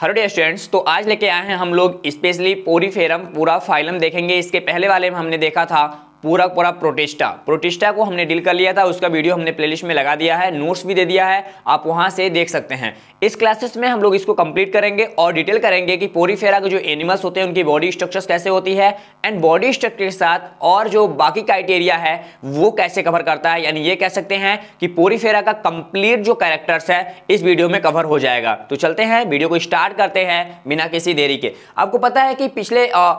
hello day students तो आज लेके आए हैं हम लोग स्पेशली पोरीफेरम पूरा फाइलम देखेंगे इसके पहले वाले में हमने देखा था पूरा पूरा प्रोटेस्टा प्रोटेस्टा को हमने डील कर लिया था उसका वीडियो हमने प्लेलिस्ट में लगा दिया है नोट्स भी दे दिया है आप वहां से देख सकते हैं इस क्लासेस में हम लोग इसको कंप्लीट करेंगे और डिटेल करेंगे कि पोरीफेरा के जो एनिमल्स होते हैं उनकी बॉडी स्ट्रक्चर्स कैसे होती है एंड बॉडी स्ट्रक्चर के साथ और जो बाकी क्राइटेरिया है वो कैसे कवर करता है यानी ये कह सकते हैं कि पोरीफेरा का कंप्लीट जो कैरेक्टर्स है इस वीडियो में कवर हो जाएगा तो चलते हैं वीडियो को स्टार्ट करते हैं बिना किसी देरी के आपको पता है कि पिछले आ,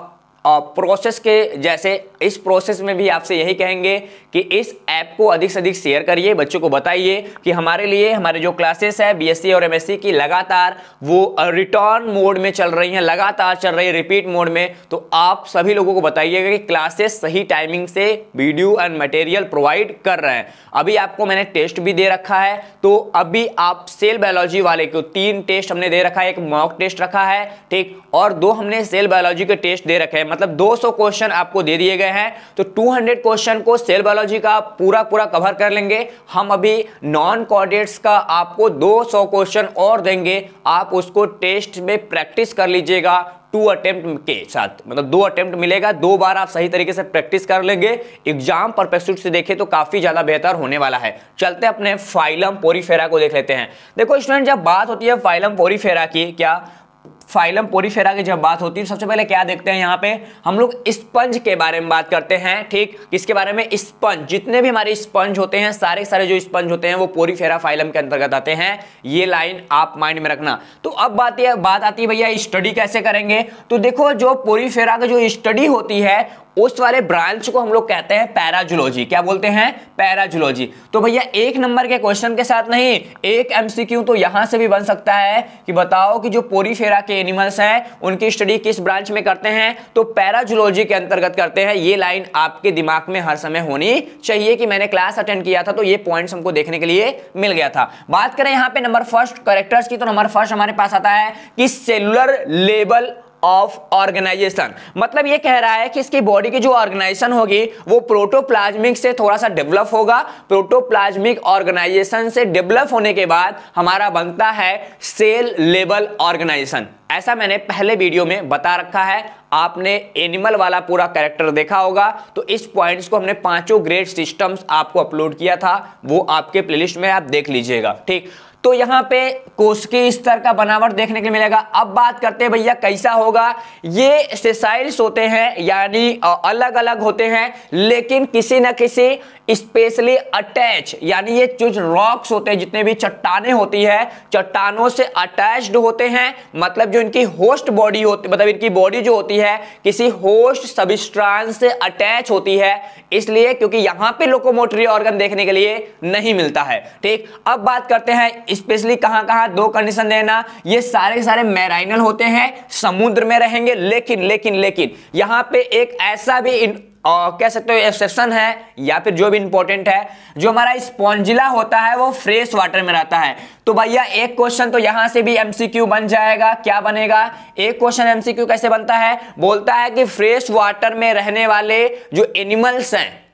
प्रोसेस के जैसे इस प्रोसेस में भी आपसे यही कहेंगे कि इस ऐप को अधिक से अधिक शेयर करिए बच्चों को बताइए कि हमारे लिए हमारे जो क्लासेस है बीएससी और एमएससी की लगातार वो रिटर्न मोड में चल रही हैं लगातार चल रही है रिपीट मोड में तो आप सभी लोगों को बताइएगा कि क्लासेस सही टाइमिंग से वीडियो एंड मटेरियल प्रोवाइड कर रहे हैं अभी आपको मैंने टेस्ट भी दे रखा है तो अभी आप सेल बायोलॉजी वाले को तीन टेस्ट हमने दे रखा है एक मॉक टेस्ट रखा है ठीक और दो हमने सेल बायोलॉजी के टेस्ट दे रखे हैं मतलब मतलब 200 क्वेश्चन आपको दे दिए गए हैं तो 200 क्वेश्चन को सेल बायोलॉजी का पूरा पूरा कवर कर लेंगे हम अभी नॉन कॉर्डेट्स का आपको 200 क्वेश्चन और देंगे आप उसको टेस्ट में प्रैक्टिस कर लीजिएगा टू अटेम्प्ट के साथ मतलब दो अटेम्प्ट मिलेगा दो बार आप सही तरीके से प्रैक्टिस कर लेंगे एग्जाम परपेक्सूट से देखें तो काफ़ी ज़्यादा बेहतर होने वाला है चलते अपने फाइलम पोरीफेरा को देख लेते हैं देखो स्टूडेंट जब बात होती है फाइलम पोरीफेरा की क्या फाइलम पोरीफेरा की जब बात होती है सबसे पहले क्या देखते हैं यहाँ पे हम लोग स्पंज के बारे में बात करते हैं ठीक किसके बारे में स्पंज जितने भी हमारे स्पंज होते हैं सारे सारे जो स्पंज होते हैं वो पोरीफेरा फाइलम के अंतर्गत आते हैं ये लाइन आप माइंड में रखना तो अब बात यह बात आती है भैया स्टडी कैसे करेंगे तो देखो जो पोरीफेरा की जो स्टडी होती है उस वाले ब्रांच को हम लोग कहते हैं पैराजुलॉजी क्या बोलते हैं पैराजुलॉजी तो भैया एक नंबर के क्वेश्चन के साथ नहीं एक एमसीक्यू तो यहां से भी बन सकता है कि बताओ कि जो पोरीफेरा के एनिमल्स हैं उनकी स्टडी किस ब्रांच में करते हैं तो पैराजुलॉजी के अंतर्गत करते हैं ये लाइन आपके दिमाग में हर समय होनी चाहिए कि मैंने क्लास अटेंड किया था तो ये पॉइंट हमको देखने के लिए मिल गया था बात करें यहां पर नंबर फर्स्ट करेक्टर्स की तो नंबर फर्स्ट हमारे पास आता है कि सेलुलर लेबल ऑफ ऑर्गेनाइजेशन मतलब ये कह रहा है कि इसकी बॉडी की जो ऑर्गेनाइजेशन होगी वो प्रोटोप्लाज्मिक से थोड़ा सा डेवलप होगा प्रोटोप्लाज्मिक ऑर्गेनाइजेशन से डेवलप होने के बाद हमारा बनता है सेल लेवल ऑर्गेनाइजेशन ऐसा मैंने पहले वीडियो में बता रखा है आपने एनिमल वाला पूरा कैरेक्टर देखा होगा तो इस पॉइंट्स को हमने पांचों ग्रेड सिस्टम्स आपको अपलोड किया था वो आपके प्लेलिस्ट में आप देख लीजिएगा ठीक तो यहाँ पे कोशकी स्तर का बनावट देखने के मिलेगा अब बात करते हैं भैया कैसा होगा ये सेसाइल्स होते हैं यानी अलग अलग होते हैं लेकिन किसी न किसी स्पेशली अटैच यानी ये जो रॉक्स होते हैं जितने भी चट्टाने होती है चट्टानों से अटैच्ड होते हैं मतलब जो इनकी होस्ट बॉडी होती मतलब इनकी बॉडी जो होती है किसी होस्ट सबिस्ट्रांस से अटैच होती है इसलिए क्योंकि यहाँ पे लोकोमोटरी ऑर्गन देखने के लिए नहीं मिलता है ठीक अब बात करते हैं स्पेशली कहां कहां दो कंडीशन देना ये सारे सारे मैराइनल होते हैं समुद्र में रहेंगे लेकिन लेकिन लेकिन यहाँ पे एक ऐसा भी और कह सकते हो एक्सेप्शन है या फिर जो भी इंपॉर्टेंट है जो हमारा स्पॉन्जिला होता है वो फ्रेश वाटर में रहता है तो भैया एक क्वेश्चन तो यहां से भी एमसीक्यू बन जाएगा क्या बनेगा एक क्वेश्चन एमसीक्यू कैसे बनता है बोलता है कि फ्रेश वाटर में रहने वाले जो एनिमल्स हैं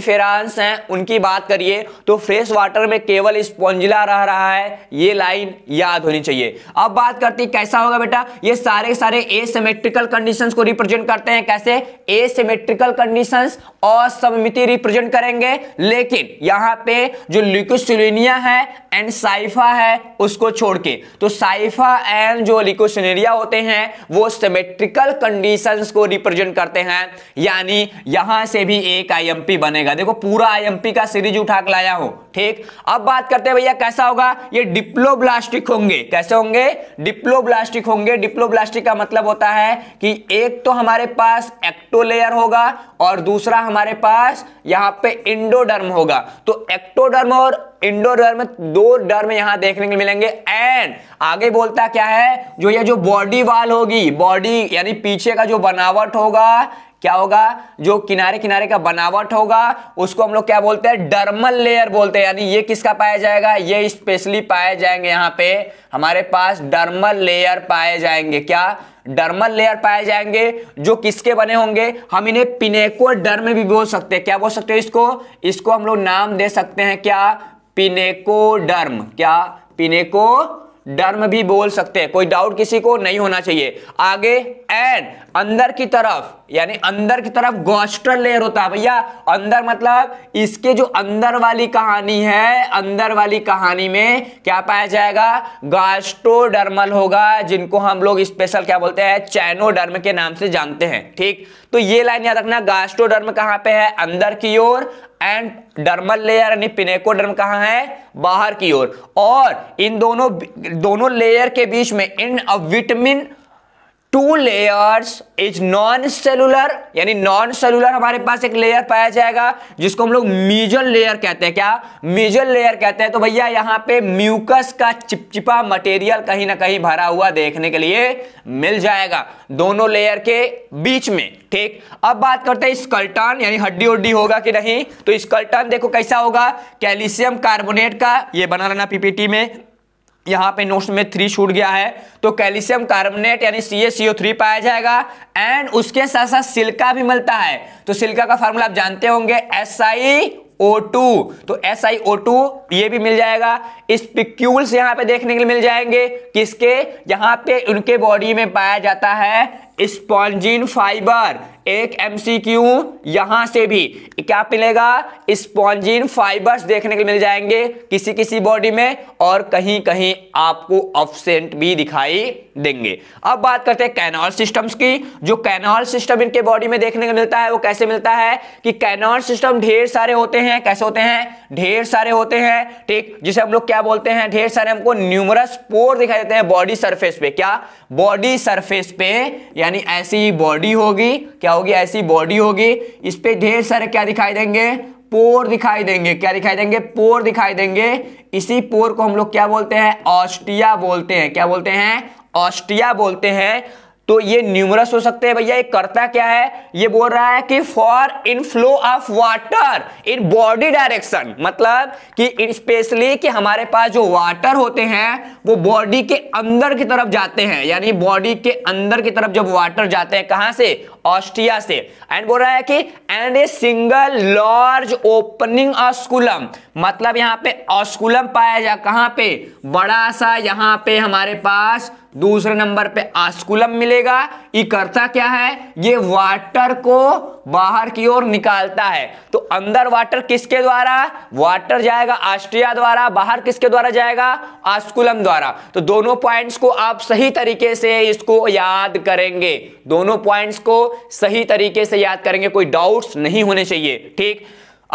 फेरांस हैं उनकी बात करिए तो फ्रेश वाटर में केवल स्पॉन्जिला रह रहा है ये लाइन याद होनी चाहिए अब बात करती कैसा होगा बेटा ये सारे सारे एसेमेट्रिकल कंडीशंस को रिप्रेजेंट करते हैं कैसे एसेमेट्रिकल कंडीशंस और सममिति रिप्रेजेंट करेंगे लेकिन यहाँ पे जो लिकोसिलिनिया है एंड साइफा है उसको छोड़ के तो साइफा एंड जो लिकोसिनेरिया होते हैं वो सेमेट्रिकल कंडीशंस को रिप्रेजेंट करते हैं यानी यहां से भी एक आई आईएमपी बनेगा देखो पूरा आईएमपी का सीरीज उठा के लाया हूं ठीक अब बात करते हैं भैया कैसा होगा ये डिप्लोब्लास्टिक होंगे कैसे होंगे डिप्लोब्लास्टिक होंगे डिप्लोब्लास्टिक का मतलब होता है कि एक तो हमारे पास एक्टोलेयर होगा और दूसरा हमारे पास यहां पे इंडोडर्म होगा तो एक्टोडर्म और इंडोडर्म दो डर्म यहां देखने को मिलेंगे एंड आगे बोलता क्या है जो ये जो बॉडी वाल होगी बॉडी यानी पीछे का जो बनावट होगा क्या होगा जो किनारे किनारे का बनावट होगा उसको हम लोग क्या बोलते हैं डर्मल लेयर बोलते हैं यानी ये किसका पाया जाएगा ये स्पेशली पाए जाएंगे यहाँ पे हमारे पास डर्मल लेयर पाए जाएंगे क्या डर्मल लेयर पाए जाएंगे जो किसके बने होंगे हम इन्हें पिनेको डर्म भी बोल सकते हैं क्या बोल सकते हैं इसको इसको हम लोग नाम दे सकते हैं क्या पिनेको डर्म क्या पिनेको डर्म भी बोल सकते हैं कोई डाउट किसी को नहीं होना चाहिए आगे एंड अंदर की तरफ यानी अंदर की तरफ गोस्टर लेयर होता है भैया अंदर मतलब इसके जो अंदर वाली कहानी है अंदर वाली कहानी में क्या पाया जाएगा गास्टोडर्मल होगा जिनको हम लोग स्पेशल क्या बोलते हैं चैनोडर्म के नाम से जानते हैं ठीक तो ये लाइन याद रखना गास्ट्रोडर्म कहां पे है अंदर की ओर एंड डर्मल लेयर यानी पिनेकोडर्म कहां है बाहर की ओर और इन दोनों दोनों लेयर के बीच में in between two layers is non cellular यानी नॉन सेलुलर हमारे पास एक लेयर पाया जाएगा जिसको हम लोग म्यूजल लेयर कहते हैं क्या म्यूजल लेयर कहते हैं तो भैया यहाँ पे म्यूकस का चिपचिपा मटेरियल कहीं ना कहीं भरा हुआ देखने के लिए मिल जाएगा दोनों लेयर के बीच में ठीक अब बात करते हैं स्कल्टन यानी हड्डी उड्डी होगा कि नहीं तो स्कल्टन देखो कैसा होगा कैल्शियम कार्बोनेट का ये बना रहना पीपीटी में यहाँ पे नोट्स में थ्री छूट गया है तो कैल्शियम कार्बोनेट यानी सी एस थ्री पाया जाएगा एंड उसके साथ साथ सिल्का भी मिलता है तो सिल्का का फॉर्मूला आप जानते होंगे एस आई ओ टू तो एस आई ओ टू ये भी मिल जाएगा इस पिक्यूल्स यहाँ पे देखने के लिए मिल जाएंगे किसके यहाँ पे उनके बॉडी में पाया जाता है स्पॉन्जिन फाइबर एक एमसीक्यू यहां से भी क्या मिलेगा स्पॉन्जिन फाइबर्स देखने के मिल जाएंगे किसी किसी बॉडी में और कहीं कहीं आपको ऑफसेंट भी दिखाई देंगे अब बात करते हैं कैनॉल सिस्टम्स की जो कैनॉल सिस्टम इनके बॉडी में देखने को मिलता है वो कैसे मिलता है कि कैनॉल सिस्टम ढेर सारे होते हैं कैसे होते हैं ढेर सारे होते हैं ठीक जिसे हम लोग क्या बोलते हैं ढेर सारे हमको न्यूमरस पोर दिखाई देते हैं बॉडी सरफेस पे क्या बॉडी सरफेस पे यानी यानी ऐसी बॉडी होगी क्या होगी ऐसी बॉडी होगी इस पर ढेर सारे क्या दिखाई देंगे पोर दिखाई देंगे क्या दिखाई देंगे पोर दिखाई देंगे इसी पोर को हम लोग क्या बोलते हैं ऑस्टिया बोलते हैं क्या बोलते हैं ऑस्टिया बोलते हैं तो ये न्यूमरस हो सकते हैं भैया ये करता क्या है ये बोल रहा है कि for in flow of water in body direction मतलब कि स्पेशली कि हमारे पास जो वाटर होते हैं वो बॉडी के अंदर की तरफ जाते हैं यानी बॉडी के अंदर की तरफ जब वाटर जाते हैं कहां से ऑस्ट्रिया से एंड बोल रहा है कि and a single large opening osculum मतलब यहां पे ऑस्कुलम पाया जा कहां पे बड़ा सा यहां पे हमारे पास दूसरे नंबर पे आस्कुलम मिलेगा ये करता क्या है ये वाटर को बाहर की ओर निकालता है तो अंदर वाटर किसके द्वारा वाटर जाएगा आस्ट्रिया द्वारा बाहर किसके द्वारा जाएगा आस्कुलम द्वारा तो दोनों पॉइंट्स को आप सही तरीके से इसको याद करेंगे दोनों पॉइंट्स को सही तरीके से याद करेंगे कोई डाउट्स नहीं होने चाहिए ठीक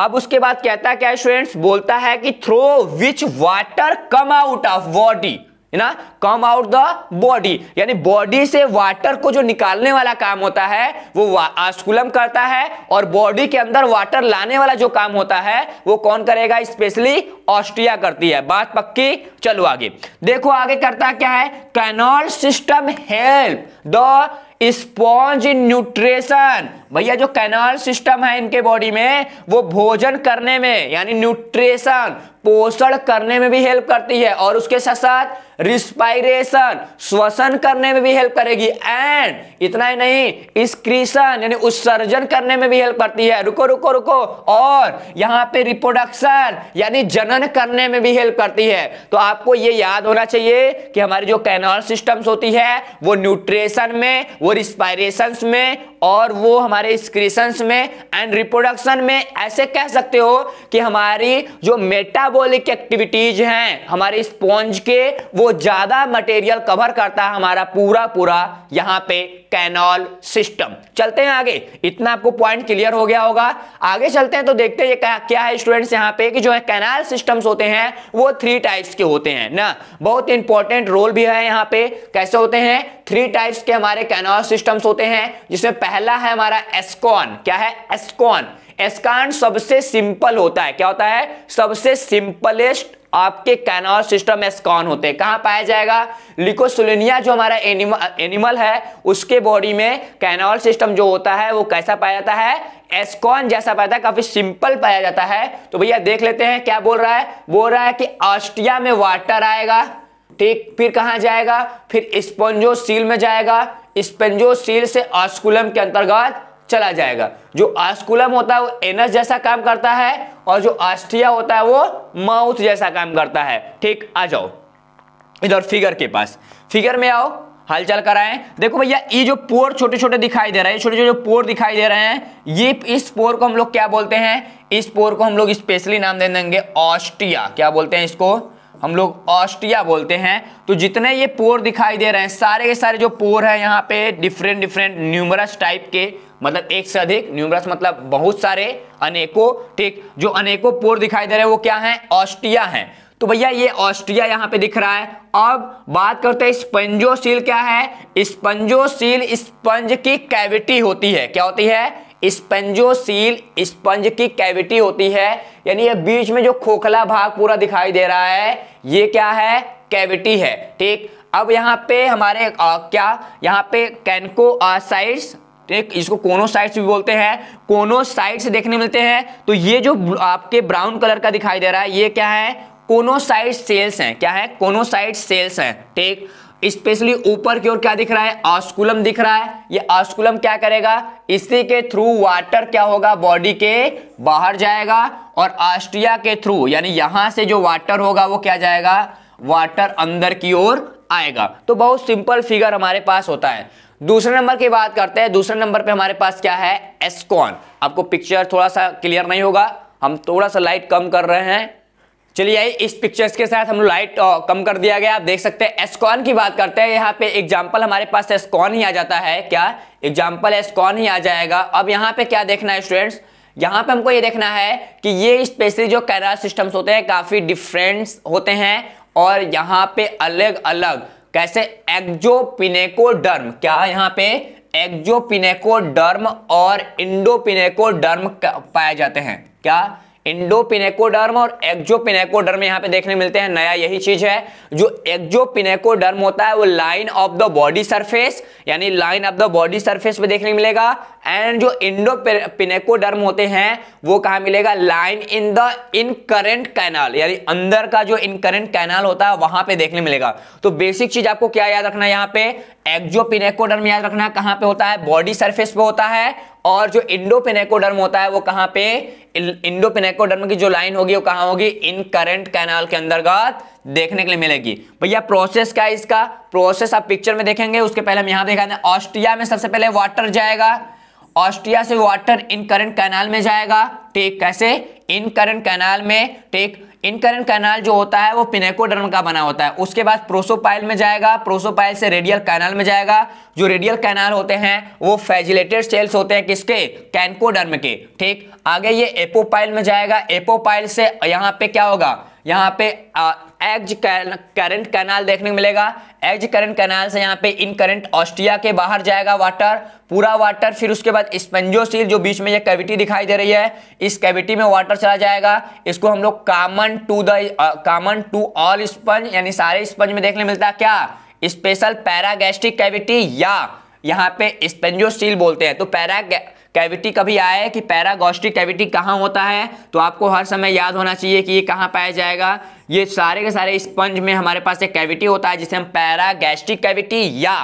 अब उसके बाद कहता क्या स्टूडेंट्स बोलता है कि through which water come out of body ना कम आउट द बॉडी यानी बॉडी से वाटर को जो निकालने वाला काम होता है वो आस्कुलम करता है और बॉडी के अंदर वाटर लाने वाला जो काम होता है वो कौन करेगा स्पेशली ऑस्ट्रिया करती है बात पक्की चलो आगे देखो आगे करता क्या है canal system help the sponge in nutrition भैया जो कैनाल सिस्टम है इनके बॉडी में वो भोजन करने में यानी न्यूट्रिशन पोषण करने में भी हेल्प करती है और उसके साथ साथ रिस्पायरेशन श्वसन करने में भी हेल्प करेगी एंड इतना ही नहीं इसक्रीशन यानी उत्सर्जन करने में भी हेल्प करती है रुको रुको रुको और यहाँ पे रिप्रोडक्शन यानी जनन करने में भी हेल्प करती है तो आपको ये याद होना चाहिए कि हमारी जो कैनाल सिस्टम्स होती है वो न्यूट्रेशन में वो रिस्पायरेशन में और वो हमारे हमारे स्क्रीशंस में एंड रिप्रोडक्शन में ऐसे कह सकते हो कि हमारी जो मेटाबॉलिक एक्टिविटीज हैं हमारे स्पॉन्ज के वो ज्यादा मटेरियल कवर करता है हमारा पूरा पूरा यहाँ पे कैनॉल सिस्टम चलते हैं आगे इतना आपको पॉइंट क्लियर हो गया होगा आगे चलते हैं तो देखते हैं ये क्या है स्टूडेंट्स यहाँ पे कि जो है कैनाल सिस्टम्स होते हैं वो थ्री टाइप्स के होते हैं ना बहुत इंपॉर्टेंट रोल भी है यहाँ पे कैसे होते हैं थ्री टाइप्स के हमारे कैनॉल सिस्टम्स होते हैं जिसमें पहला है हमारा एस्कॉन क्या है एस्कॉन एस्कॉन सबसे सिंपल होता है क्या होता है सबसे सिंपलेस्ट आपके कैनाल सिस्टम में स्कॉन होते हैं कहाँ पाया जाएगा लिकोसुलिनिया जो हमारा एनिमल एनिमल है उसके बॉडी में कैनाल सिस्टम जो होता है वो कैसा पाया जाता है एस्कॉन जैसा पाया जाता है काफी सिंपल पाया जाता है तो भैया देख लेते हैं क्या बोल रहा है बोल रहा है कि ऑस्ट्रिया में वाटर आएगा ठीक फिर कहाँ जाएगा फिर स्पंजोसील में जाएगा स्पंजोसील से ऑस्कुलम के अंतर्गत चला जाएगा जो आस्कुलम होता है वो एनस जैसा काम करता है और जो आस्टिया होता है वो माउथ जैसा काम करता है ठीक आ जाओ इधर फिगर के पास फिगर में आओ हलचल कराएं देखो भैया ये जो पोर छोटे छोटे दिखाई दे रहे हैं छोटे छोटे पोर दिखाई दे रहे हैं ये इस पोर को हम लोग क्या बोलते हैं इस पोर को हम लोग स्पेशली नाम दे देंगे ऑस्टिया क्या बोलते हैं इसको हम लोग ऑस्टिया बोलते हैं तो जितने ये पोर दिखाई दे रहे हैं सारे के सारे जो पोर है यहाँ पे डिफरेंट डिफरेंट न्यूमरस टाइप के मतलब एक से अधिक न्यूमरस मतलब बहुत सारे अनेकों ठीक जो अनेकों पोर दिखाई दे रहे हैं वो क्या है ऑस्ट्रिया है तो भैया ये ऑस्ट्रिया यहाँ पे दिख रहा है अब बात करते हैं स्पंजोशील क्या है स्पंजोशील स्पंज की कैविटी होती है क्या होती है स्पंजोशील स्पंज की कैविटी होती है यानी ये बीच में जो खोखला भाग पूरा दिखाई दे रहा है ये क्या है कैविटी है ठीक अब यहाँ पे हमारे आ, क्या यहाँ पे कैनको साइड ठीक इसको साइड्स भी बोलते हैं कोनो से देखने मिलते हैं तो ये जो आपके ब्राउन कलर का दिखाई दे रहा है ये क्या है साइड सेल्स हैं क्या है साइड सेल्स हैं ठीक स्पेशली ऊपर की ओर क्या दिख रहा है ऑस्कुलम दिख रहा है ये ऑस्कुलम क्या करेगा इसी के थ्रू वाटर क्या होगा बॉडी के बाहर जाएगा और ऑस्ट्रिया के थ्रू यानी यहां से जो वाटर होगा वो क्या जाएगा वाटर अंदर की ओर आएगा तो बहुत सिंपल फिगर हमारे पास होता है दूसरे नंबर की बात करते हैं दूसरे नंबर पे हमारे पास क्या है एस्कॉन आपको पिक्चर थोड़ा सा क्लियर नहीं होगा हम थोड़ा सा लाइट कम कर रहे हैं चलिए आई इस पिक्चर्स के साथ हम लाइट कम कर दिया गया आप देख सकते हैं एस्कॉन की बात करते हैं यहाँ पे एग्जाम्पल हमारे पास एस्कॉन ही आ जाता है क्या एग्जाम्पल एस्कॉन ही आ जाएगा अब यहाँ पे क्या देखना है स्टूडेंट्स यहाँ पे हमको ये देखना है कि ये स्पेशली जो कैनाल सिस्टम्स होते हैं काफ़ी डिफरेंट होते हैं और यहाँ पे अलग अलग कैसे एक्जोपिनेकोडर्म क्या है यहाँ पे एक्जोपिनेकोडर्म और इंडोपिनेकोडर्म पाए जाते हैं क्या इंडोपिनेकोडर्म और एक्जोपिनेकोडर्म यहाँ पे देखने मिलते हैं नया यही चीज है जो एक्जोपिनेकोडर्म होता है वो line of the body surface यानी line of the body surface पे देखने मिलेगा एंड जो इंडोपिनेकोडर्म होते हैं वो कहा मिलेगा line in the current canal यानी अंदर का जो इन करेंट कैनाल होता है वहां पे देखने मिलेगा तो बेसिक चीज आपको क्या याद रखना है यहाँ पे एक्जोपिनेकोडर्म याद रखना कहां पे होता है बॉडी सरफेस पे होता है और जो इंडोपिनेकोडर्म होता है वो कहां पे इंडो पिनेकोडर्म की जो लाइन होगी वो कहां होगी इन करंट कैनाल के अंतर्गत देखने के लिए मिलेगी भैया प्रोसेस क्या है इसका प्रोसेस आप पिक्चर में देखेंगे उसके पहले हम यहां देखा ऑस्ट्रिया में सबसे पहले वाटर जाएगा ऑस्ट्रिया से वाटर इन करंट कैनाल में जाएगा ठीक कैसे इन करंट कैनाल में ठीक इन करंट कैनाल जो होता है वो पिनेकोडर्म का बना होता है उसके बाद प्रोसोपाइल में जाएगा प्रोसोपाइल से रेडियल कैनाल में जाएगा जो रेडियल कैनाल होते हैं वो फेजिलेटेड सेल्स होते हैं किसके कैनकोडर्म के ठीक आगे ये एपोपाइल में जाएगा एपोपाइल से यहाँ पे क्या होगा यहाँ पे एज करंट कैनाल देखने को मिलेगा एज करंट कैनाल से यहाँ पे इन करंट ऑस्ट्रिया के बाहर जाएगा वाटर पूरा वाटर फिर उसके बाद स्पंजोसील जो बीच में ये कैविटी दिखाई दे रही है इस कैविटी में वाटर चला जाएगा इसको हम लोग common to the common to all sponge यानी सारे स्पंज में देखने मिलता है क्या स्पेशल पैरागैस्ट्रिक कैविटी या यहाँ पे स्पेंजोसील बोलते हैं तो पैरा कैविटी कभी आया है कि पैरागोस्टिक कैविटी कहाँ होता है तो आपको हर समय याद होना चाहिए कि ये कहाँ पाया जाएगा ये सारे के सारे स्पंज में हमारे पास एक कैविटी होता है जिसे हम पैरागैस्ट्रिक कैविटी या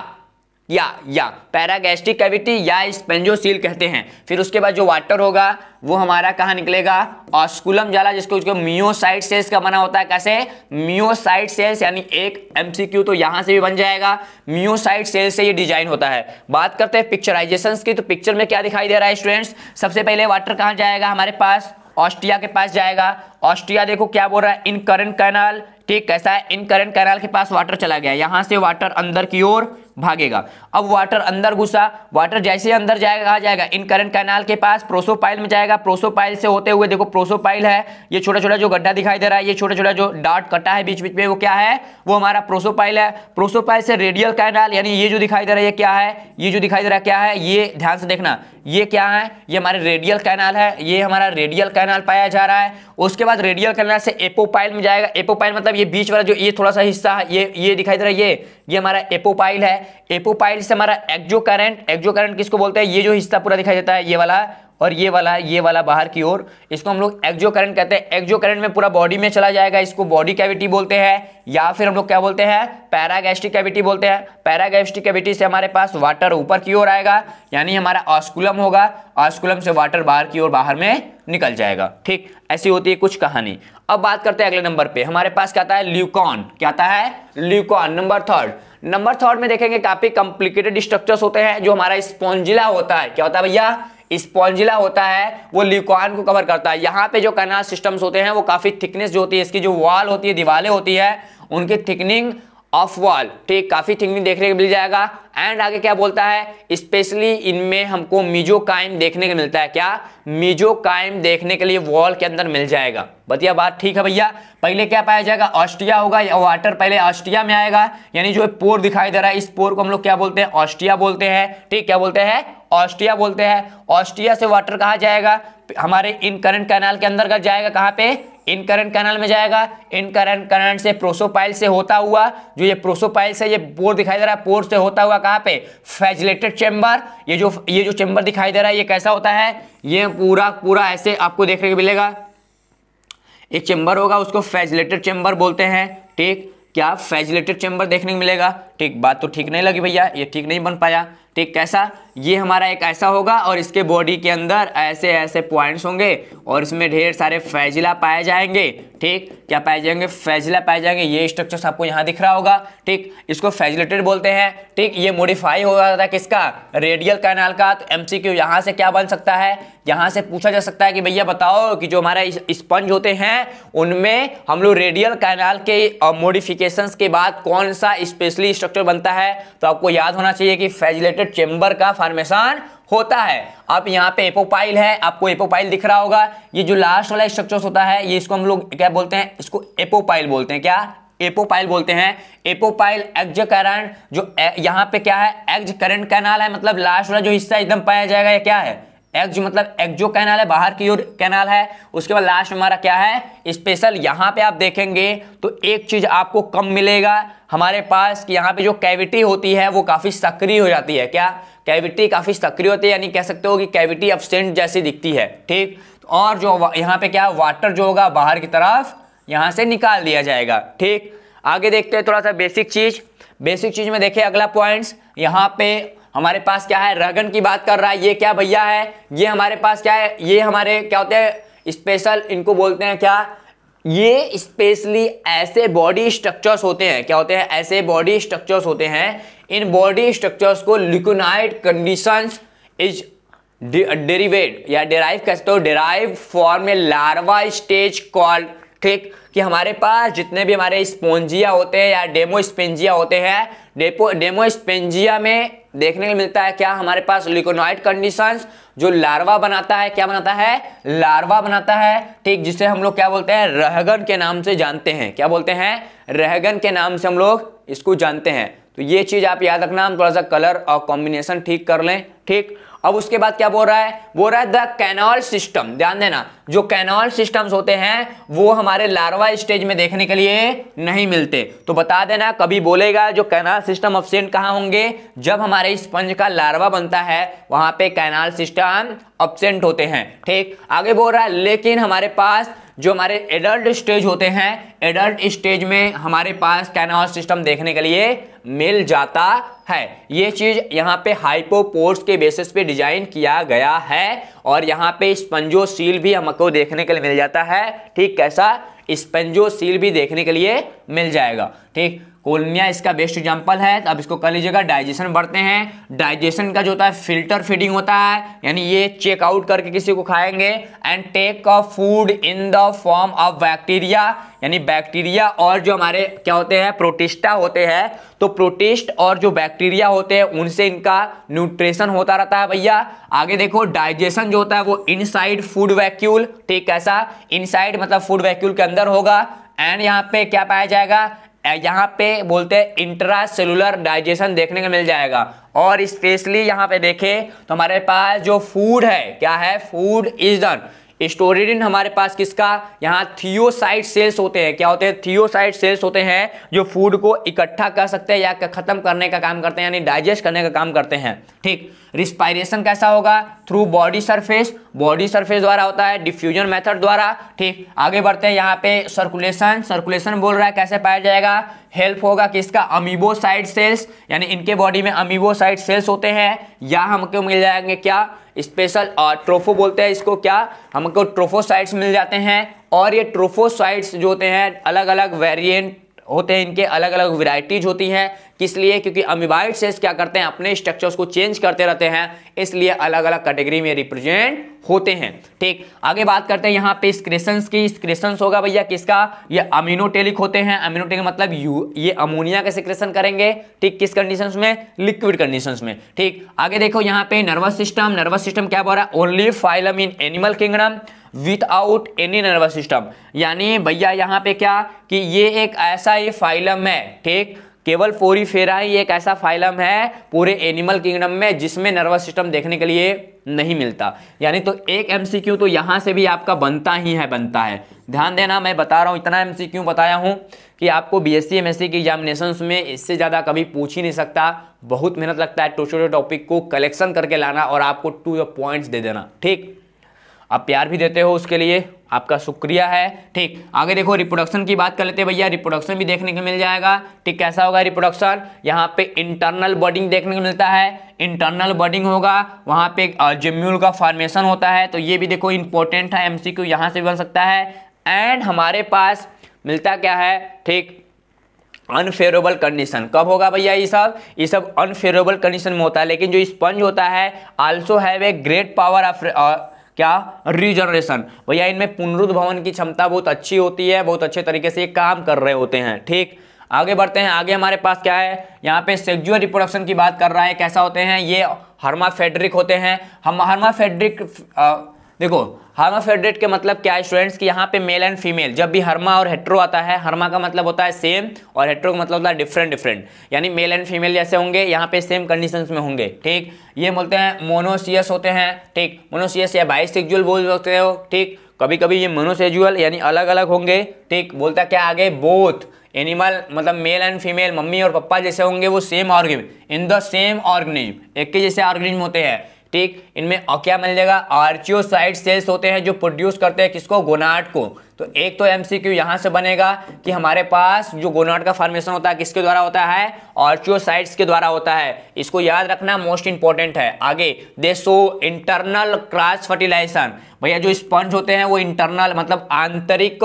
या या पैरागैस्ट्रिक कैविटी या स्पेंजोसील कहते हैं फिर उसके बाद जो वाटर होगा वो हमारा कहाँ निकलेगा ऑस्कुलम जाला जिसको उसको मियोसाइट सेल्स का बना होता है कैसे मियोसाइट सेल्स यानी एक एमसीक्यू तो यहाँ से भी बन जाएगा मियोसाइट सेल्स से ये डिजाइन होता है बात करते हैं पिक्चराइजेशन की तो पिक्चर में क्या दिखाई दे रहा है स्टूडेंट्स सबसे पहले वाटर कहाँ जाएगा हमारे पास ऑस्ट्रिया के पास जाएगा ऑस्ट्रिया देखो क्या बोल रहा है इन करंट कैनाल ठीक कैसा है इन करंट कैनाल के पास वाटर चला गया यहां से वाटर अंदर की ओर भागेगा अब वाटर अंदर घुसा वाटर जैसे अंदर जाएगा कहा जाएगा इन करंट कैनाल के पास प्रोसोपाइल में जाएगा प्रोसोपाइल से होते हुए देखो प्रोसोपाइल है ये छोटा छोटा जो गड्ढा दिखाई दे रहा है ये छोटा छोटा जो डाट कटा है बीच बीच में वो क्या है वो हमारा प्रोसोपाइल है प्रोसोपाइल से रेडियल कैनाल यानी ये जो दिखाई दे रहा है क्या है ये जो दिखाई दे रहा है क्या है ये ध्यान से देखना ये क्या है ये हमारे रेडियल कैनाल है ये हमारा रेडियल कैनाल पाया जा रहा है उसके बाद रेडियल कैनाल से एपोपाइल में जाएगा एपोपाइल मतलब ये बीच वाला जो ये थोड़ा सा हिस्सा है ये ये दिखाई दे रहा है ये ये हमारा एपोपाइल है एपोपाइल से हमारा एक्जो करंट एक्जो करंट किसको बोलते हैं ये जो हिस्सा पूरा दिखाई देता है ये वाला और ये वाला है ये वाला बाहर की ओर इसको हम लोग एक्जो करंट कहते हैं एक्जो करंट में पूरा बॉडी में चला जाएगा इसको बॉडी कैविटी बोलते हैं या फिर हम लोग क्या बोलते हैं पैरागैस्ट्रिक कैविटी बोलते हैं पैरागैस्ट्रिक कैविटी से हमारे पास वाटर ऊपर की ओर आएगा यानी हमारा ऑस्कुलम होगा ऑस्कुलम से वाटर बाहर की ओर बाहर में निकल जाएगा ठीक ऐसी होती है कुछ कहानी अब बात करते हैं अगले नंबर पे हमारे पास क्या आता है ल्यूकॉन क्या आता है leucon number third number third में देखेंगे काफी कॉम्प्लिकेटेड स्ट्रक्चर्स होते हैं जो हमारा स्पॉन्जिला होता है क्या होता है भैया स्पॉन्जिला होता है वो लिकॉन को कवर करता है यहाँ पे जो कैनाल सिस्टम्स होते हैं वो काफ़ी थिकनेस जो होती है इसकी जो वॉल होती है दीवारें होती है उनकी थिकनिंग ऑफ वॉल ठीक काफ़ी थिकनिंग देखने को मिल जाएगा एंड आगे क्या बोलता है स्पेशली इनमें हमको मिजोकाइम देखने को मिलता है क्या मिजोकाइम देखने के लिए वॉल के अंदर मिल जाएगा बतिया बात ठीक है भैया पहले क्या पाया जाएगा ऑस्ट्रिया होगा या वाटर पहले ऑस्ट्रिया में आएगा यानी जो पोर दिखाई दे रहा है इस पोर को हम लोग क्या बोलते हैं ऑस्ट्रिया बोलते हैं ठीक क्या बोलते हैं ऑस्ट्रिया बोलते हैं ऑस्ट्रिया से वाटर कहाँ जाएगा हमारे इन करंट कैनाल के अंदर का जाएगा कहाँ पे इन करंट कैनाल में जाएगा इन करंट करंट से प्रोसोपाइल से होता हुआ जो ये प्रोसोपाइल से ये पोर दिखाई दे रहा है पोर से होता हुआ कहाँ पे फेजिलेटेड चैम्बर ये जो ये जो चैम्बर दिखाई दे रहा है ये कैसा होता है ये पूरा पूरा ऐसे आपको देखने को मिलेगा एक चैम्बर होगा उसको फेजिलेटेड चैम्बर बोलते हैं ठीक क्या फेजिलेटेड चैम्बर देखने को मिलेगा ठीक बात तो ठीक नहीं लगी भैया ये ठीक नहीं बन पाया ठीक कैसा ये हमारा एक ऐसा होगा और इसके बॉडी के अंदर ऐसे ऐसे पॉइंट्स होंगे और इसमें ढेर सारे फैजिला पाए जाएंगे ठीक क्या पाए जाएंगे फैजिला पाए जाएंगे ये स्ट्रक्चर्स आपको यहाँ दिख रहा होगा ठीक इसको फैजिलेटेड बोलते हैं ठीक ये मोडिफाई हो जाता था किसका रेडियल कैनाल का तो एम सी क्यू यहाँ से क्या बन सकता है यहाँ से पूछा जा सकता है कि भैया बताओ कि जो हमारे स्पंज होते हैं उनमें हम लोग रेडियल कैनाल के मोडिफिकेशन के बाद कौन सा स्पेशली स्ट्रक्चर बनता है तो आपको याद होना चाहिए कि फैजिलेटेड चेम्बर का फॉर्मेशन होता है अब यहाँ पे एपोपाइल है आपको एपोपाइल दिख रहा होगा ये जो लास्ट वाला स्ट्रक्चर होता है ये इसको हम लोग क्या बोलते हैं इसको एपोपाइल बोलते हैं क्या एपोपाइल बोलते हैं एपोपाइल एक्जकरण जो यहाँ पे क्या है एक्ज करंट कैनाल है मतलब लास्ट वाला जो हिस्सा एकदम पाया जाएगा यह क्या है एक्ज मतलब एक्जो कैनाल है बाहर की ओर कैनाल है उसके बाद लास्ट हमारा क्या है स्पेशल यहाँ पे आप देखेंगे तो एक चीज आपको कम मिलेगा हमारे पास कि यहाँ पे जो कैविटी होती है वो काफी सक्रिय हो जाती है क्या कैविटी काफ़ी सक्रिय होती है यानी कह सकते हो कि कैविटी एबसेंट जैसी दिखती है ठीक तो और जो यहाँ पे क्या वाटर जो होगा बाहर की तरफ यहाँ से निकाल दिया जाएगा ठीक आगे देखते हैं थोड़ा सा बेसिक चीज़ बेसिक चीज़ में देखें अगला पॉइंट्स यहाँ पे हमारे पास क्या है रगन की बात कर रहा है ये क्या भैया है ये हमारे पास क्या है ये हमारे क्या होते हैं स्पेशल इनको बोलते हैं क्या ये स्पेशली ऐसे बॉडी स्ट्रक्चर्स होते हैं क्या होते हैं ऐसे बॉडी स्ट्रक्चर्स होते हैं इन बॉडी स्ट्रक्चर्स को लिक्विनाइट कंडीशन इज डेरिवेड या डेराइव कह सकते हो derive form a larva stage called ठीक कि हमारे पास जितने भी हमारे स्पोंजिया होते हैं या डेमो स्पेंजिया होते हैं डेपो डेमो स्पेंजिया में देखने को मिलता है क्या हमारे पास लिकोनाइट कंडीशन जो लार्वा बनाता है क्या बनाता है लार्वा बनाता है ठीक जिसे हम लोग क्या बोलते हैं रहगन के नाम से जानते हैं क्या बोलते हैं रहगन के नाम से हम लोग इसको जानते हैं तो ये चीज़ आप याद रखना हम थोड़ा सा कलर और कॉम्बिनेशन ठीक कर लें ठीक अब उसके बाद क्या बोल रहा है बोल रहा है द कैनॉल सिस्टम ध्यान देना जो कैनॉल सिस्टम्स होते हैं वो हमारे लार्वा स्टेज में देखने के लिए नहीं मिलते तो बता देना कभी बोलेगा जो कैनाल सिस्टम अपसेंट कहाँ होंगे जब हमारे स्पंज का लार्वा बनता है वहां पे कैनॉल सिस्टम अपसेंट होते हैं ठीक आगे बोल रहा है लेकिन हमारे पास जो हमारे एडल्ट स्टेज होते हैं एडल्ट स्टेज में हमारे पास कैनॉस सिस्टम देखने के लिए मिल जाता है ये चीज़ यहाँ पे हाइपोपोर्स के बेसिस पे डिजाइन किया गया है और यहाँ पे स्पंजो सील भी हमको देखने के लिए मिल जाता है ठीक कैसा स्पंजो सील भी देखने के लिए मिल जाएगा ठीक कोलनिया इसका बेस्ट एग्जाम्पल है तो अब इसको कर लीजिएगा डाइजेशन बढ़ते हैं डाइजेशन का जो होता है फिल्टर फीडिंग होता है यानी ये चेकआउट करके किसी को खाएंगे and take a food in the form of bacteria यानी बैक्टीरिया और जो हमारे क्या होते हैं प्रोटिस्टा होते हैं तो प्रोटिस्ट और जो बैक्टीरिया होते हैं उनसे इनका न्यूट्रिशन होता रहता है भैया आगे देखो डाइजेशन जो होता है वो इनसाइड फूड वैक्यूल ठीक कैसा इनसाइड मतलब फूड वैक्यूल के अंदर होगा एंड यहाँ पे क्या पाया जाएगा यहाँ पे बोलते हैं इंट्रा सेलुलर डाइजेशन देखने को मिल जाएगा और स्पेशली यहाँ पे देखें तो हमारे पास जो फूड है क्या है फूड इज डन स्टोरिडिन हमारे पास किसका यहाँ थियोसाइड सेल्स होते हैं क्या होते हैं थियोसाइड सेल्स होते हैं जो फूड को इकट्ठा कर सकते हैं या खत्म करने का काम करते हैं यानी डाइजेस्ट करने का काम करते हैं ठीक रिस्पायरेशन कैसा होगा through body surface body surface द्वारा होता है डिफ्यूजन मेथड द्वारा ठीक आगे बढ़ते हैं यहाँ पे सर्कुलेशन सर्कुलेशन बोल रहा है कैसे पाया जाएगा हेल्प होगा किसका अमीबोसाइड सेल्स यानी इनके बॉडी में अमीबोसाइड सेल्स होते हैं या हमको मिल जाएंगे क्या स्पेशल ट्रोफो बोलते हैं इसको क्या हमको ट्रोफोसाइट्स मिल जाते हैं और ये ट्रोफोसाइट्स जो होते हैं अलग अलग वेरिएंट होते हैं इनके अलग अलग वेराइटीज होती हैं किस लिए क्योंकि अमीबाइड सेल्स क्या करते हैं अपने स्ट्रक्चर्स को चेंज करते रहते हैं इसलिए अलग अलग कैटेगरी में रिप्रेजेंट होते हैं ठीक आगे बात करते हैं यहाँ पे स्क्रेशंस की स्क्रेशंस होगा भैया किसका ये अमीनोटेलिक होते हैं अमीनोटेलिक मतलब यू ये अमोनिया का सिक्रेशन करेंगे ठीक किस कंडीशन में लिक्विड कंडीशन में ठीक आगे देखो यहाँ पे नर्वस सिस्टम नर्वस सिस्टम क्या बोल रहा है only phylum in animal kingdom without any nervous system यानी भैया यहाँ पे क्या कि ये एक ऐसा ही फाइलम है ठीक केवल पोरीफेरा ही एक ऐसा फाइलम है पूरे एनिमल किंगडम में जिसमें नर्वस सिस्टम देखने के लिए नहीं मिलता यानी तो एक एमसीक्यू तो यहाँ से भी आपका बनता ही है बनता है ध्यान देना मैं बता रहा हूँ इतना एमसीक्यू बताया हूँ कि आपको बीएससी एमएससी की एग्जामिनेशन में इससे ज़्यादा कभी पूछ ही नहीं सकता बहुत मेहनत लगता है छोटे छोटे टॉपिक को कलेक्शन करके लाना और आपको टू पॉइंट्स दे देना ठीक आप प्यार भी देते हो उसके लिए आपका शुक्रिया है ठीक आगे देखो रिप्रोडक्शन की बात कर लेते हैं भैया रिप्रोडक्शन भी देखने को मिल जाएगा ठीक कैसा होगा रिप्रोडक्शन यहाँ पे इंटरनल बर्डिंग देखने को मिलता है इंटरनल बर्डिंग होगा वहाँ पे जिम्यूल का फॉर्मेशन होता है तो ये भी देखो इंपॉर्टेंट है क्यू यहाँ से भी बन सकता है एंड हमारे पास मिलता क्या है ठीक अनफेवरेबल कंडीशन कब होगा भैया ये सब ये सब अनफेवरेबल कंडीशन में होता है लेकिन जो स्पंज होता है also have a great power of क्या रिजनरेशन भैया इनमें पुनरुद्भवन की क्षमता बहुत अच्छी होती है बहुत अच्छे तरीके से ये काम कर रहे होते हैं ठीक आगे बढ़ते हैं आगे हमारे पास क्या है यहाँ पे सेक्जुअल रिप्रोडक्शन की बात कर रहा है कैसा होते हैं ये हर्मा होते हैं हम हर्मा देखो हर्माफेडेट के मतलब क्या है स्टूडेंट्स कि यहाँ पे मेल एंड फीमेल जब भी हर्मा और हेट्रो आता है हर्मा का मतलब होता है सेम और हेट्रो का मतलब होता है डिफरेंट डिफरेंट यानी मेल एंड फीमेल जैसे होंगे यहाँ पे सेम कंडीशन में होंगे ठीक ये बोलते हैं मोनोसियस होते हैं ठीक मोनोसियस या बाइसेक्जुअल बोल सकते हो ठीक कभी कभी ये मोनोसेजुअल यानी अलग अलग होंगे ठीक बोलता क्या आगे बोथ एनिमल मतलब मेल एंड फीमेल मम्मी और पप्पा जैसे होंगे वो same organism in the same organism एक के जैसे ऑर्गेनिज्म होते हैं ठीक इनमें क्या मिल जाएगा साइड सेल्स होते हैं जो प्रोड्यूस करते हैं किसको गोनाट को तो एक तो एमसीक्यू यहां से बनेगा कि हमारे पास जो गोनाट का फॉर्मेशन होता है किसके द्वारा होता है ऑर्चियोसाइट्स के द्वारा होता है इसको याद रखना मोस्ट इंपॉर्टेंट है आगे they show internal cross fertilization भैया जो स्पंज होते हैं वो इंटरनल मतलब आंतरिक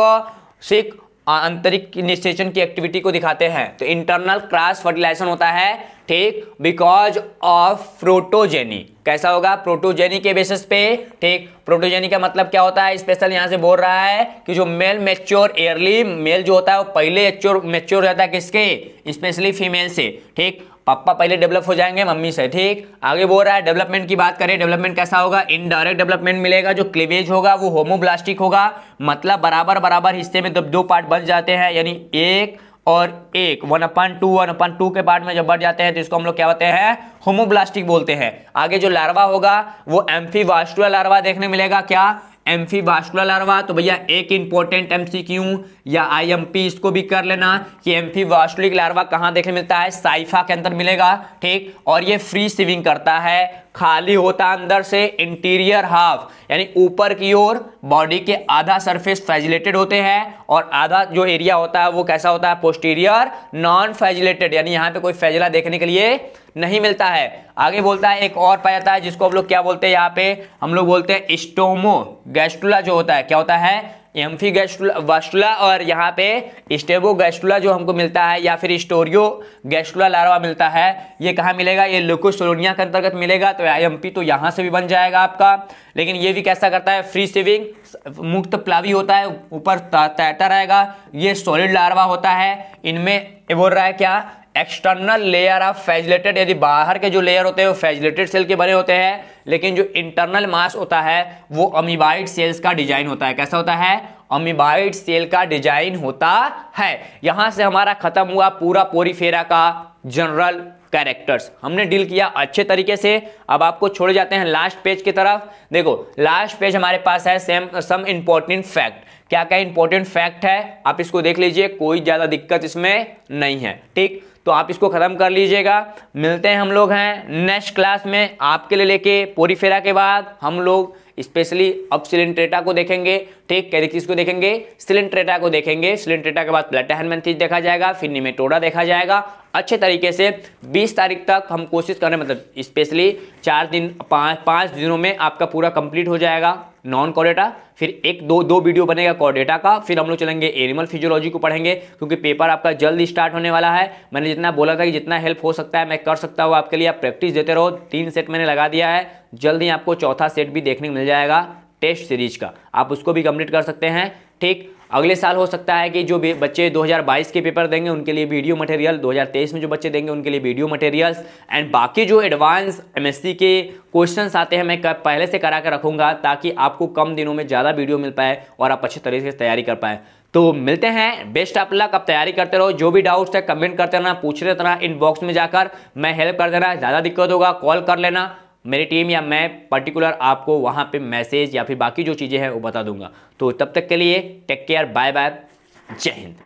सिख आंतरिक निषेचन की एक्टिविटी को दिखाते हैं तो इंटरनल क्रॉस फर्टिलाइजेशन होता है ठीक बिकॉज ऑफ प्रोटोजेनी कैसा होगा प्रोटोजेनी के बेसिस पे ठीक प्रोटोजेनी का मतलब क्या होता है स्पेशल यहाँ से बोल रहा है कि जो मेल मेच्योर एयरली मेल जो होता है वो पहले मेच्योर मेच्योर रहता है किसके स्पेशली फीमेल से ठीक पापा पहले डेवलप हो जाएंगे मम्मी से ठीक आगे बोल रहा है डेवलपमेंट की बात करें डेवलपमेंट कैसा होगा इनडायरेक्ट डेवलपमेंट मिलेगा जो क्लिवेज होगा वो होमोब्लास्टिक होगा मतलब बराबर बराबर हिस्से में दो पार्ट बन जाते हैं यानी एक और एक one upon two one upon two के पार्ट में जब बढ़ जाते हैं तो इसको हम लोग क्या होते हैं होमोब्लास्टिक बोलते हैं आगे जो लार्वा होगा वो एम्फी लार्वा देखने मिलेगा क्या एम्फी लार्वा तो भैया एक इंपॉर्टेंट एमसीक्यू या आईएमपी इसको भी कर लेना कि एम्फी वास्तविक लार्वा कहाँ देखने मिलता है साइफा के अंदर मिलेगा ठीक और ये फ्री स्विमिंग करता है खाली होता अंदर से इंटीरियर हाफ यानी ऊपर की ओर बॉडी के आधा सरफेस फैजिलेटेड होते हैं और आधा जो एरिया होता है वो कैसा होता है पोस्टीरियर नॉन फैजिलेटेड यानी यहाँ पे कोई फैजिला देखने के लिए नहीं मिलता है आगे बोलता है एक और पाया जाता है जिसको हम लोग क्या बोलते हैं यहाँ पे हम लोग बोलते हैं स्टोमो गैस्ट्रुला जो होता है क्या होता है एम्फी वास्टुला और यहाँ पे स्टेबो गैस्टुला जो हमको मिलता है या फिर स्टोरियो गैस्टुला लारवा मिलता है ये कहाँ मिलेगा ये लुकोस्टोलोनिया के अंतर्गत मिलेगा तो एम तो यहाँ से भी बन जाएगा आपका लेकिन ये भी कैसा करता है फ्री सेविंग मुक्त प्लावी होता है ऊपर तैरता रहेगा ये सॉलिड लार्वा होता है इनमें बोल रहा है क्या एक्सटर्नल लेयर ऑफ फैजलेटेड यदि बाहर के जो लेयर होते हैं वो फैजलेटेड सेल के बने होते हैं लेकिन जो इंटरनल मास होता है वो अमीबाइड सेल्स का डिजाइन होता है कैसा होता है अमीबाइड सेल का डिजाइन होता है यहां से हमारा खत्म हुआ पूरा पोरीफेरा का जनरल कैरेक्टर्स हमने डील किया अच्छे तरीके से अब आपको छोड़ जाते हैं लास्ट पेज की तरफ देखो लास्ट पेज हमारे पास है सेम सम इंपॉर्टेंट फैक्ट क्या क्या इंपॉर्टेंट फैक्ट है आप इसको देख लीजिए कोई ज़्यादा दिक्कत इसमें नहीं है ठीक तो आप इसको ख़त्म कर लीजिएगा मिलते हैं हम लोग हैं नेक्स्ट क्लास में आपके लिए लेके पोरीफेरा के बाद हम लोग स्पेशली अपसिलेंट्रेटा को देखेंगे ठीक चीज को देखेंगे सिलेंट्रेटा को देखेंगे सिलेंट्रेटा के बाद प्लेटाहनमेंथिस देखा जाएगा फिर निमेटोडा देखा जाएगा अच्छे तरीके से 20 तारीख तक हम कोशिश करें मतलब स्पेशली चार दिन पाँच पाँच दिनों में आपका पूरा कंप्लीट हो जाएगा नॉन कॉर्डेटा फिर एक दो दो वीडियो बनेगा कॉर्डेटा का फिर हम लोग चलेंगे एनिमल फिजियोलॉजी को पढ़ेंगे क्योंकि पेपर आपका जल्द स्टार्ट होने वाला है मैंने जितना बोला था कि जितना हेल्प हो सकता है मैं कर सकता हूँ आपके लिए आप प्रैक्टिस देते रहो तीन सेट मैंने लगा दिया है जल्द ही आपको चौथा सेट भी देखने को मिल जाएगा टेस्ट सीरीज का आप उसको भी कंप्लीट कर सकते हैं ठीक अगले साल हो सकता है कि जो बच्चे 2022 के पेपर देंगे उनके लिए वीडियो मटेरियल 2023 में जो बच्चे देंगे उनके लिए वीडियो मटेरियल्स एंड बाकी जो एडवांस एमएससी के क्वेश्चंस आते हैं मैं पहले से करा कर रखूंगा ताकि आपको कम दिनों में ज़्यादा वीडियो मिल पाए और आप अच्छे तरीके से तैयारी कर पाएँ तो मिलते हैं बेस्ट आप लक आप तैयारी करते रहो जो भी डाउट्स है कमेंट करते रहना पूछ रहे रहना इनबॉक्स में जाकर मैं हेल्प कर देना ज़्यादा दिक्कत होगा कॉल कर लेना मेरी टीम या मैं पर्टिकुलर आपको वहाँ पे मैसेज या फिर बाकी जो चीज़ें हैं वो बता दूंगा तो तब तक के लिए टेक केयर बाय बाय जय हिंद